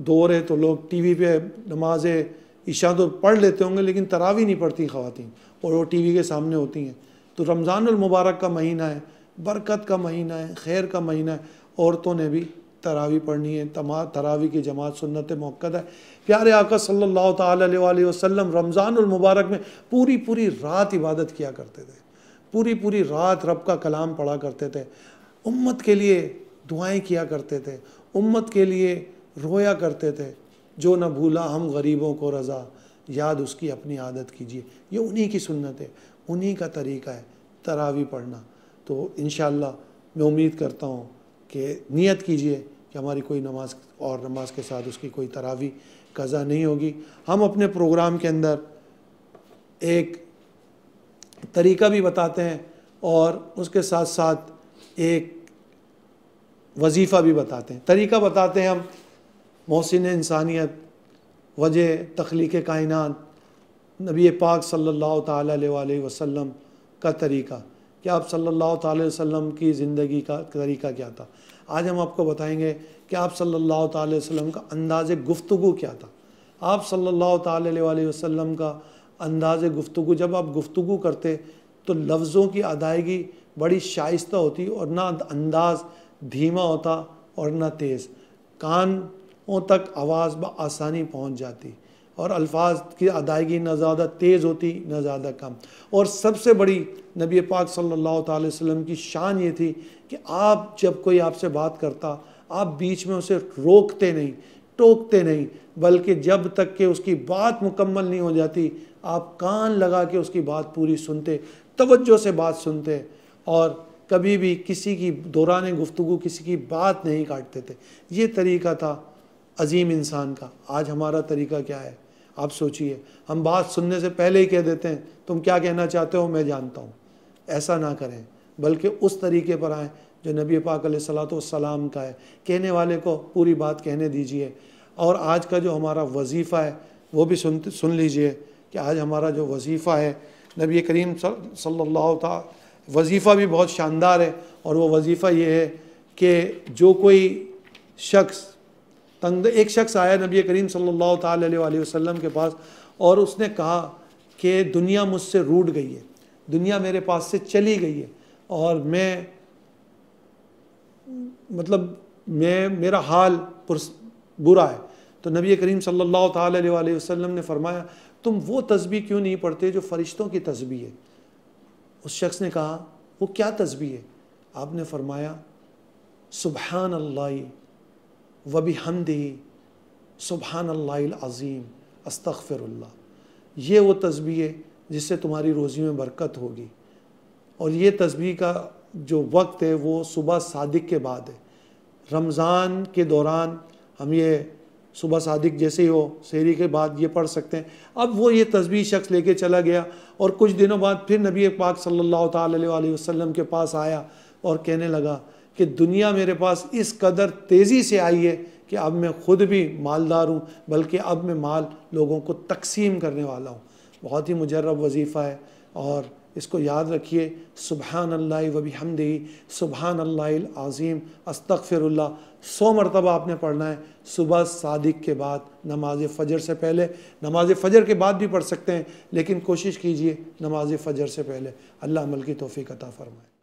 दौर है तो लोग टी वी पर नमाज ईशा तो पढ़ लेते होंगे लेकिन तरावी नहीं पढ़ती खातन और वो टी वी के सामने होती हैं तो रमज़ानमबारक का महीना है बरकत का महीना है खैर का महीना है औरतों ने भी तरावी पढ़नी है तमा तरावी की जमात सुन्नत मौक़द है प्यारे आका सल्लल्लाहु अलैहि वसल्लम रमज़ानमबारक में पूरी पूरी रात इबादत किया करते थे पूरी पूरी रात रब का कलाम पढ़ा करते थे उम्मत के लिए दुआएं किया करते थे उम्मत के लिए रोया करते थे जो न भूला हम गरीबों को रज़ा याद उसकी अपनी आदत कीजिए ये उन्हीं की सुन्नत है उन्हीं का तरीका है तरावी पढ़ना तो इन मैं उम्मीद करता हूँ कि नियत कीजिए कि हमारी कोई नमाज और नमाज के साथ उसकी कोई तरावी कज़ा नहीं होगी हम अपने प्रोग्राम के अंदर एक तरीका भी बताते हैं और उसके साथ साथ एक वजीफ़ा भी बताते हैं तरीका बताते हैं हम मोहसिन इंसानियत वजह तख्लीक कायन नबी पाक सल्लल्लाहु अलैहि वसल्लम का तरीका क्या आप सल्लल्लाहु अलैहि वसल्लम की ज़िंदगी का तरीका क्या था आज हम आपको बताएंगे कि आप सल्लल्लाहु अलैहि वसल्लम का अंदाज़ गुफ्तु क्या था आप सल्लल्लाहु अलैहि वसल्लम का अंदाज़ गुफ्तु जब आप गुफ्तु करते तो लफ्ज़ों की अदायगी बड़ी शाइस्त होती और ना अंदाज़ धीमा होता और ना तेज़ कान उन तक आवाज़ आसानी पहुँच जाती और अल्फाज की अदायगी ना ज़्यादा तेज़ होती ना ज़्यादा कम और सबसे बड़ी नबी पाक सल्लल्लाहु अलैहि वसल्लम की शान ये थी कि आप जब कोई आपसे बात करता आप बीच में उसे रोकते नहीं टोकते नहीं बल्कि जब तक कि उसकी बात मुकम्मल नहीं हो जाती आप कान लगा के उसकी बात पूरी सुनते तवज्जो से बात सुनते और कभी भी किसी की दौरान गुफ्तु किसी की बात नहीं काटते थे ये तरीका था अजीम इंसान का आज हमारा तरीका क्या है आप सोचिए हम बात सुनने से पहले ही कह देते हैं तुम क्या कहना चाहते हो मैं जानता हूँ ऐसा ना करें बल्कि उस तरीके पर आएँ जो नबी पाक सलाम का है कहने वाले को पूरी बात कहने दीजिए और आज का जो हमारा वजीफ़ा है वो भी सुन सुन लीजिए कि आज हमारा जो वजीफ़ा है नबी करीम सल्लल्लाहु सल्ला वजीफ़ा भी बहुत शानदार है और वो वजीफ़ा ये है कि जो कोई शख्स तंग एक शख्स आया नबी करीम सल्लल्लाहु अलैहि वसल्लम के पास और उसने कहा कि दुनिया मुझसे रूट गई है दुनिया मेरे पास से चली गई है और मैं मतलब मैं मेरा हाल बुरा है तो नबी करीम सल्लल्लाहु अलैहि वसल्लम ने फरमाया तुम वो तस्बी क्यों नहीं पढ़ते जो फ़रिश्तों की तस्बी है उस शख्स ने कहा वो क्या तस्बी है आपने फरमाया सुबहान अल्लाह वबी हमदी सुबहान अल्लाज़ीम अस्तफ़िरल्ला ये वो तस्बी है जिससे तुम्हारी रोज़ी में बरकत होगी और ये तस्बी का जो वक्त है वो सुबह सादिक के बाद है रमज़ान के दौरान हम ये सुबह सादिक जैसे ही हो शहरी के बाद ये पढ़ सकते हैं अब वो ये तस्वीर शख्स लेके चला गया और कुछ दिनों बाद फिर नबी पाक सल्लल्लाहु अलैहि वसल्लम के पास आया और कहने लगा कि दुनिया मेरे पास इस कदर तेज़ी से आई है कि अब मैं ख़ुद भी मालदार हूँ बल्कि अब मैं माल लोगों को तकसीम करने वाला हूँ बहुत ही मुजरब वजीफ़ा है और इसको याद रखिए सुबहान अल्ला वबी हमदी सुबहान अल्लाह आज़ीम अस्तफ़िरल्ला सौ मरतबा आपने पढ़ना है सुबह सादिक के बाद नमाज फ़जर से पहले नमाज फ़जर के बाद भी पढ़ सकते हैं लेकिन कोशिश कीजिए नमाज फ़जर से पहले अल्लाह मल की तोफ़ी कता फ़रमाए